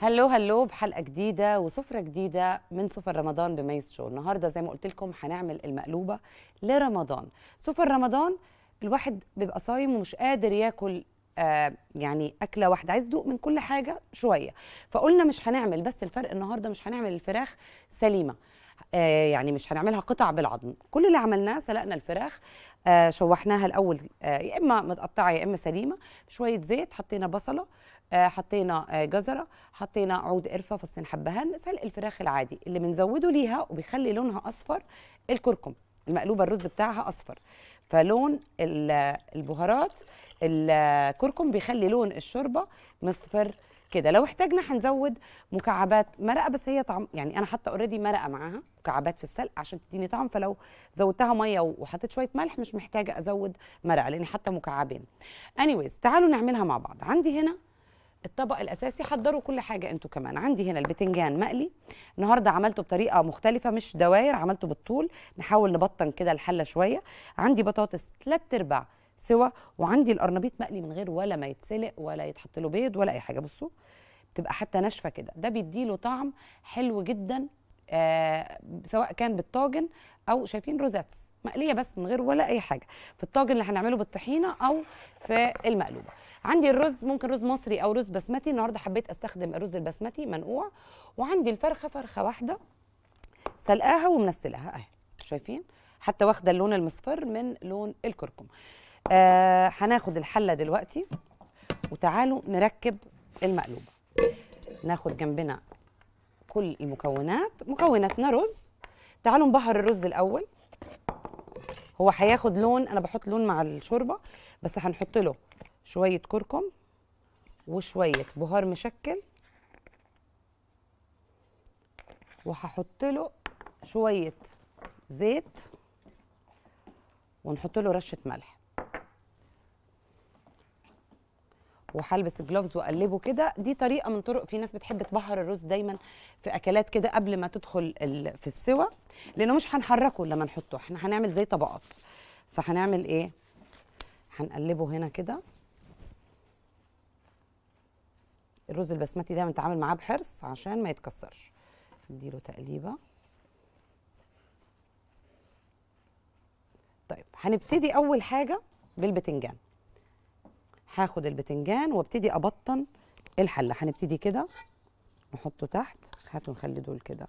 هلو هلو بحلقه جديده وسفره جديده من سفر رمضان بميز شو النهارده زي ما قلت لكم هنعمل المقلوبه لرمضان سفر رمضان الواحد بيبقى صايم ومش قادر ياكل آه يعني اكله واحده عايز دوق من كل حاجه شويه فقلنا مش هنعمل بس الفرق النهارده مش هنعمل الفراخ سليمه آه، يعني مش هنعملها قطع بالعظم كل اللي عملناه سلقنا الفراخ آه، شوحناها الاول آه، يا اما متقطعه يا اما سليمه شويه زيت حطينا بصله حطينا جزره حطينا عود قرفه فصين حبهان سلق الفراخ العادي اللي بنزوده ليها وبيخلي لونها اصفر الكركم المقلوبه الرز بتاعها اصفر فلون البهارات الكركم بيخلي لون الشوربه مصفر كده لو احتاجنا هنزود مكعبات مرقه بس هي طعم يعني انا حاطه اوريدي مرقه معاها مكعبات في السلق عشان تديني طعم فلو زودتها ميه وحطيت شويه ملح مش محتاجه ازود مرقه لاني حاطه مكعبين انيويز تعالوا نعملها مع بعض عندي هنا الطبق الاساسي حضروا كل حاجه انتوا كمان عندي هنا البتنجان مقلي النهارده عملته بطريقه مختلفه مش دواير عملته بالطول نحاول نبطن كده الحله شويه عندي بطاطس 3 ارباع سوا وعندي القرنبيط مقلي من غير ولا ما يتسلق ولا يتحط له بيض ولا اي حاجه بصوا بتبقى حتى ناشفه كده ده بيدي له طعم حلو جدا آه سواء كان بالطاجن او شايفين روزاتس مقليه بس من غير ولا اي حاجه في الطاجن اللي هنعمله بالطحينه او في المقلوبه عندي الرز ممكن رز مصري او رز بسمتي النهارده حبيت استخدم الرز البسمتي منقوع وعندي الفرخه فرخه واحده سلقاها ومنسلاها اهي شايفين حتى واخده اللون المصفر من لون الكركم آه هناخد الحله دلوقتي وتعالوا نركب المقلوبه ناخد جنبنا كل المكونات مكوناتنا رز تعالوا نبهر الرز الاول هو هياخد لون انا بحط لون مع الشوربه بس هنحط له شويه كركم وشويه بهار مشكل وهحط له شويه زيت ونحط له رشه ملح وهلبس الجلوفز واقلبه كده دي طريقه من طرق في ناس بتحب تبهر الرز دايما في اكلات كده قبل ما تدخل في السوا لانه مش هنحركه لما نحطه احنا هنعمل زي طبقات فهنعمل ايه هنقلبه هنا كده الرز البسمتي دايما نتعامل معاه بحرص عشان ما يتكسرش نديله تقليبه طيب هنبتدي اول حاجه بالبتنجان هاخد البتنجان وابتدي ابطن الحله هنبتدي كده نحطه تحت هاتوا نخلي دول كده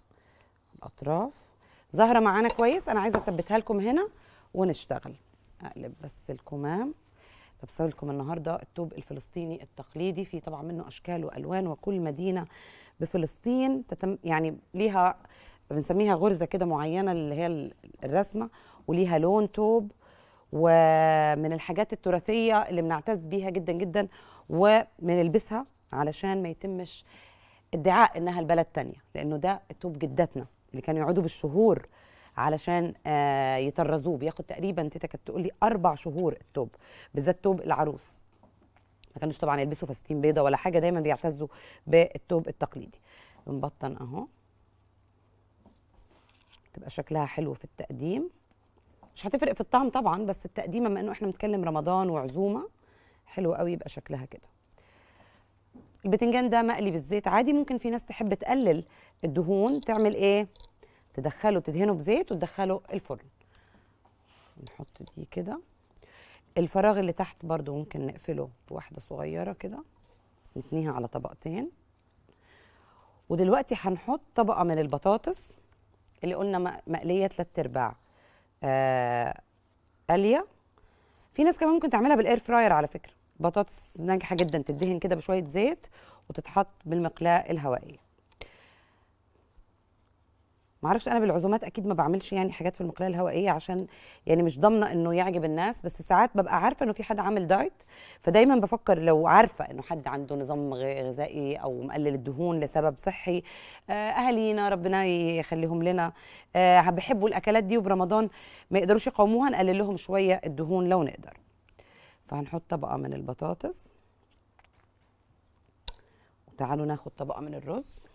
الاطراف ظاهره معانا كويس انا عايزه اثبتها لكم هنا ونشتغل اقلب بس الكمام بسوي لكم النهارده التوب الفلسطيني التقليدي في طبعا منه اشكال والوان وكل مدينه بفلسطين تتم يعني ليها بنسميها غرزه كده معينه اللي هي الرسمه وليها لون توب ومن الحاجات التراثيه اللي بنعتز بيها جدا جدا وبنلبسها علشان ما يتمش ادعاء انها البلد تانية لانه ده توب جدتنا اللي كانوا يقعدوا بالشهور علشان آه، يطرزوه بياخد تقريبا تيتا كانت تقول لي اربع شهور التوب بالذات توب العروس ما كانوش طبعا يلبسوا فساتين بيضه ولا حاجه دايما بيعتزوا بالتوب التقليدي بنبطن اهو تبقى شكلها حلو في التقديم مش هتفرق في الطعم طبعا بس التقديم بما انه احنا بنتكلم رمضان وعزومه حلو قوي يبقى شكلها كده البتنجان ده مقلي بالزيت عادي ممكن في ناس تحب تقلل الدهون تعمل ايه تدخله تدهنه بزيت وتدخله الفرن نحط دي كده الفراغ اللي تحت برضو ممكن نقفله بواحدة صغيرة كده نتنيها على طبقتين ودلوقتي هنحط طبقة من البطاطس اللي قلنا مقلية ثلاث ارباع آه، قاليه في ناس كمان ممكن تعملها بالاير فراير على فكره بطاطس ناجحه جدا تدهن كده بشويه زيت وتتحط بالمقلاة الهوائيه ما اعرفش انا بالعزومات اكيد ما بعملش يعني حاجات في المقلاه الهوائيه عشان يعني مش ضامنه انه يعجب الناس بس ساعات ببقى عارفه انه في حد عامل دايت فدايما بفكر لو عارفه انه حد عنده نظام غذائي او مقلل الدهون لسبب صحي آه، اهالينا ربنا يخليهم لنا أه بيحبوا الاكلات دي وبرمضان ما يقدروش يقاوموها نقلل لهم شويه الدهون لو نقدر فهنحط طبقه من البطاطس وتعالوا ناخد طبقه من الرز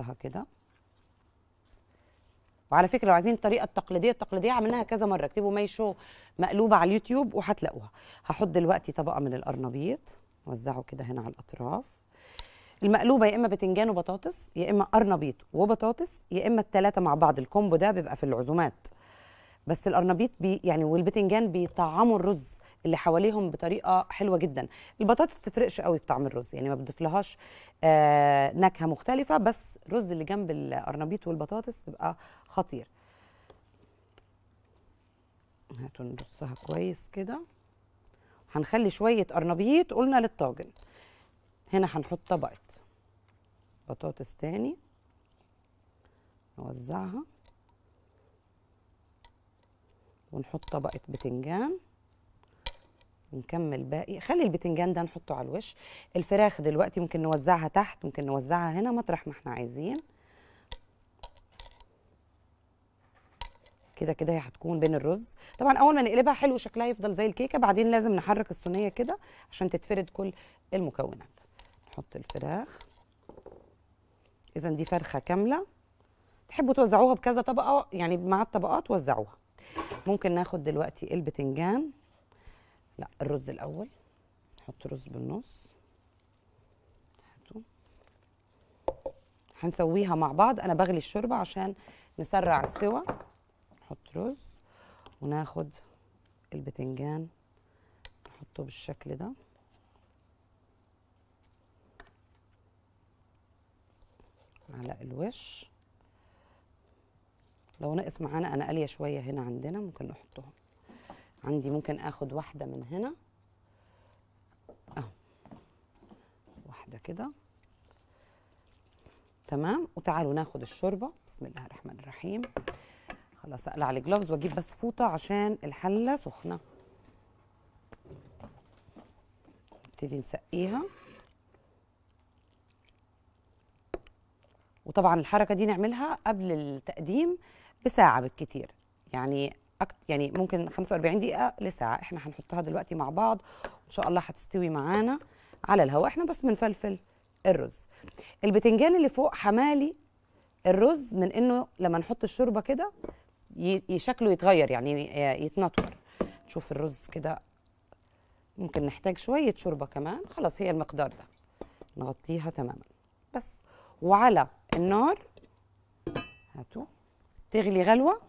نحطها كده وعلى فكره لو عايزين الطريقه التقليديه التقليديه عملناها كذا مره اكتبوا ماي شو مقلوبه على اليوتيوب وهتلاقوها هحط دلوقتي طبقه من القرنبيط وزعه كده هنا على الاطراف المقلوبه يا اما بتنجان وبطاطس يا اما قرنبيط وبطاطس يا اما الثلاثه مع بعض الكومبو ده بيبقى في العزومات بس القرنبيط بي يعني والبتنجان بيطعموا الرز اللي حواليهم بطريقه حلوه جدا البطاطس تفرقش قوي في طعم الرز يعني ما بتضيفلهاش آه نكهه مختلفه بس الرز اللي جنب القرنبيط والبطاطس بيبقى خطير هاتوا نرصها كويس كده هنخلي شويه قرنبيط قلنا للطاجن هنا هنحط طبقه بطاطس تاني نوزعها ونحط طبقه بتنجان ونكمل باقي خلي البتنجان ده نحطه على الوش الفراخ دلوقتي ممكن نوزعها تحت ممكن نوزعها هنا مطرح ما احنا عايزين كده كده هي هتكون بين الرز طبعا اول ما نقلبها حلو شكلها يفضل زي الكيكه بعدين لازم نحرك الصينيه كده عشان تتفرد كل المكونات نحط الفراخ اذا دي فرخه كامله تحبوا توزعوها بكذا طبقه يعني مع الطبقات وزعوها ممكن ناخد دلوقتي إيه البتنجان لا الرز الاول نحط رز بالنص هنسويها مع بعض انا بغلي الشوربه عشان نسرع السوا نحط رز وناخد البتنجان نحطه بالشكل ده على الوش لو ناقص معانا انا قاليه شويه هنا عندنا ممكن نحطهم عندي ممكن اخد واحده من هنا اهو واحده كده تمام وتعالوا ناخد الشوربه بسم الله الرحمن الرحيم خلاص اقلع الجلوفز واجيب بس فوطه عشان الحله سخنه نبتدي نسقيها وطبعا الحركه دي نعملها قبل التقديم بساعه بالكتير يعني يعني ممكن 45 دقيقه لساعه احنا هنحطها دلوقتي مع بعض وان شاء الله هتستوي معانا على الهواء احنا بس بنفلفل الرز البتنجان اللي فوق حمالي الرز من انه لما نحط الشوربه كده شكله يتغير يعني يتنطور نشوف الرز كده ممكن نحتاج شويه شوربه كمان خلاص هي المقدار ده نغطيها تماما بس وعلى النار هاتوا تغلي غلوه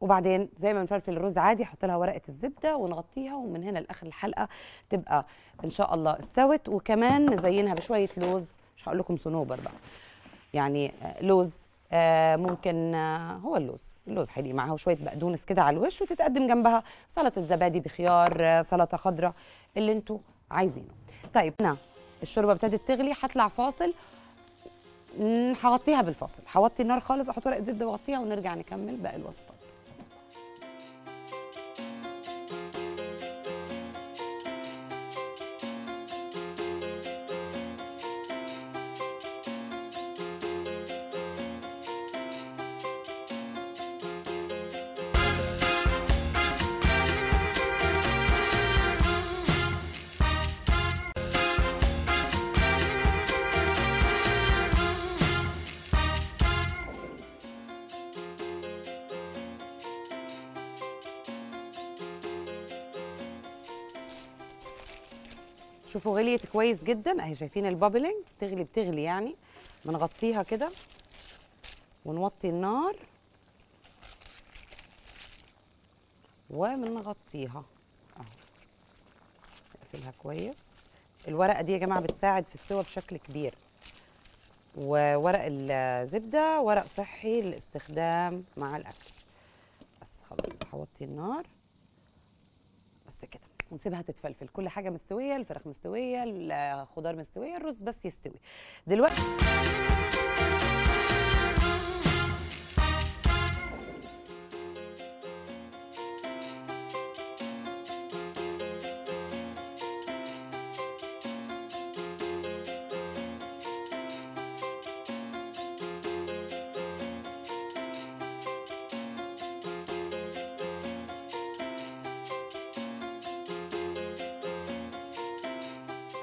وبعدين زي ما نفلفل الرز عادي حط لها ورقه الزبده ونغطيها ومن هنا لاخر الحلقه تبقى ان شاء الله استوت وكمان نزينها بشويه لوز مش هقول لكم صنوبر بقى يعني آه، لوز آه، ممكن آه، هو اللوز اللوز حلي معاها وشويه بقدونس كده على الوش وتتقدم جنبها سلطه زبادي بخيار سلطه خضراء اللي انتوا عايزينه طيب هنا الشوربه ابتدت تغلي هطلع فاصل هغطيها بالفصل هوطي النار خالص احط ورقه زبده واغطيها ونرجع نكمل باقي الوصفه شوفوا غليت كويس جدا اهي شايفين البابلنج بتغلي بتغلي يعني بنغطيها كده ونوطي النار وبنغطيها اهي نقفلها كويس الورقه دي يا جماعه بتساعد في السوى بشكل كبير وورق الزبده ورق صحي للاستخدام مع الاكل بس خلاص هوطي النار بس كده ونسيبها تتفلفل كل حاجه مستويه الفراخ مستويه الخضار مستويه الرز بس يستوي دلوقتي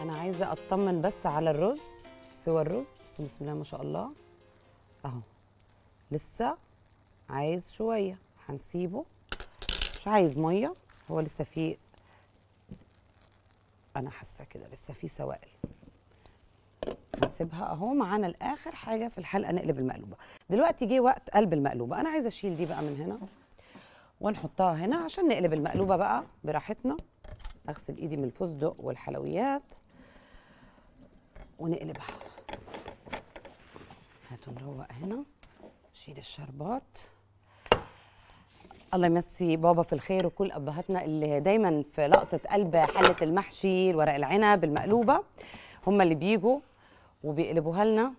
انا عايزه اطمن بس على الرز سوى الرز بسم الله ما شاء الله اهو لسه عايز شويه هنسيبه مش عايز ميه هو لسه فيه انا حاسه كده لسه فيه سوائل هنسيبها اهو معانا لاخر حاجه في الحلقه نقلب المقلوبه دلوقتي جه وقت قلب المقلوبه انا عايزه اشيل دي بقى من هنا ونحطها هنا عشان نقلب المقلوبه بقى براحتنا اغسل ايدي من الفستق والحلويات ونقلبها هاتوا نروق هنا نشيل الشربات الله يمسي بابا في الخير وكل ابهاتنا اللي دايما في لقطه قلب حله المحشي ورق العنب المقلوبه هم اللي بيجوا وبيقلبوها لنا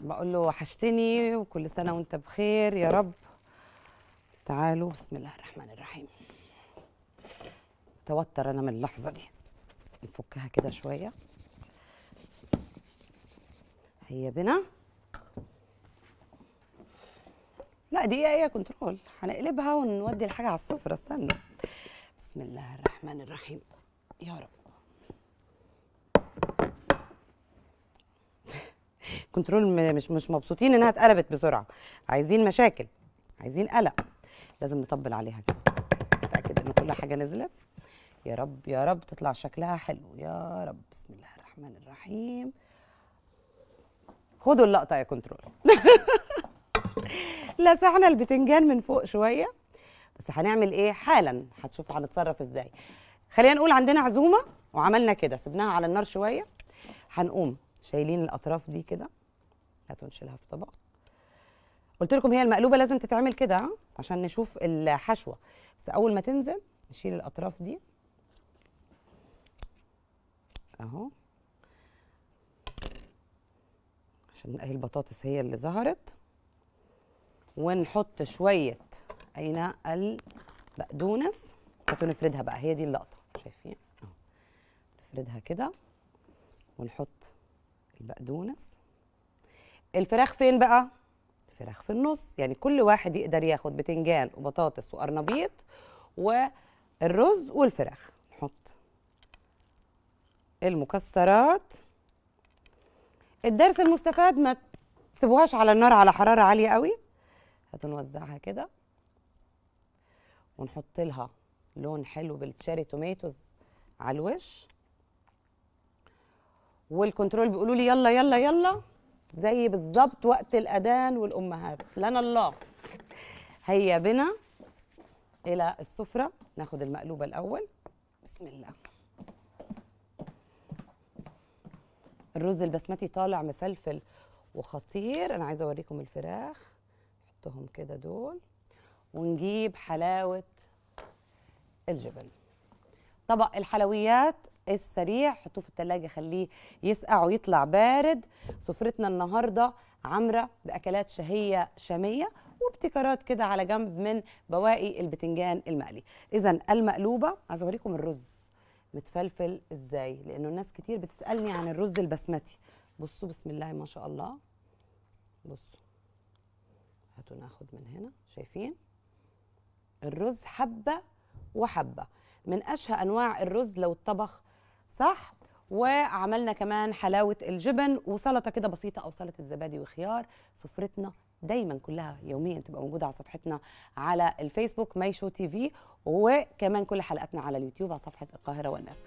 بقول له وحشتني وكل سنه وانت بخير يا رب تعالوا بسم الله الرحمن الرحيم توتر انا من اللحظه دي نفكها كده شويه هي بنا لا دي ايه،, ايه كنترول هنقلبها ونودي الحاجه على الصفر استنى بسم الله الرحمن الرحيم يا رب كنترول مش مش مبسوطين انها اتقلبت بسرعه عايزين مشاكل عايزين قلق لازم نطبل عليها كده نتاكد ان كل حاجه نزلت يا رب يا رب تطلع شكلها حلو يا رب بسم الله الرحمن الرحيم خدوا اللقطه يا كنترول لسعنا البتنجان من فوق شويه بس هنعمل ايه حالا هتشوفوا هنتصرف ازاي خلينا نقول عندنا عزومه وعملنا كده سبناها على النار شويه هنقوم شايلين الاطراف دي كده هاتوا نشيلها في طبق قلت لكم هي المقلوبه لازم تتعمل كده عشان نشوف الحشوه بس اول ما تنزل نشيل الاطراف دي اهو عشان اهي البطاطس هي اللي ظهرت ونحط شويه اين البقدونس ونفردها بقى هي دي اللقطه شايفين نفردها كده ونحط البقدونس الفراخ فين بقى الفراخ في النص يعني كل واحد يقدر ياخد بتنجان وبطاطس وقرنبيط والرز والفراخ نحط المكسرات الدرس المستفاد ما تسيبوهاش على النار على حرارة عالية قوي هتنوزعها كده ونحط لها لون حلو بالتشيري توميتوز على الوش والكنترول بيقولوا لي يلا يلا يلا زي بالظبط وقت الأذان والأمهات لنا الله هيا بنا إلى السفرة ناخد المقلوبة الأول بسم الله الرز البسمتي طالع مفلفل وخطير انا عايزه اوريكم الفراخ نحطهم كده دول ونجيب حلاوه الجبن طبق الحلويات السريع حطوه في التلاجة خليه يسقع ويطلع بارد سفرتنا النهاردة عامرة بأكلات شهية شامية وابتكارات كده على جنب من بواقي البتنجان المقلي إذا المقلوبة عايزة أوريكم الرز متفلفل ازاي لانه الناس كتير بتسالني عن الرز البسمتي بصوا بسم الله ما شاء الله بصوا هاتوا ناخد من هنا شايفين الرز حبه وحبه من اشهى انواع الرز لو اتطبخ صح وعملنا كمان حلاوه الجبن وسلطه كده بسيطه او سلطه زبادي وخيار سفرتنا دايما كلها يوميا تبقى موجوده على صفحتنا على الفيسبوك شو تي في وكمان كل حلقاتنا على اليوتيوب على صفحه القاهره والناس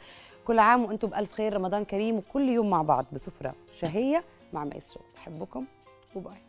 كل عام وانتم بالف خير رمضان كريم وكل يوم مع بعض بسفره شهيه مع شو بحبكم وباي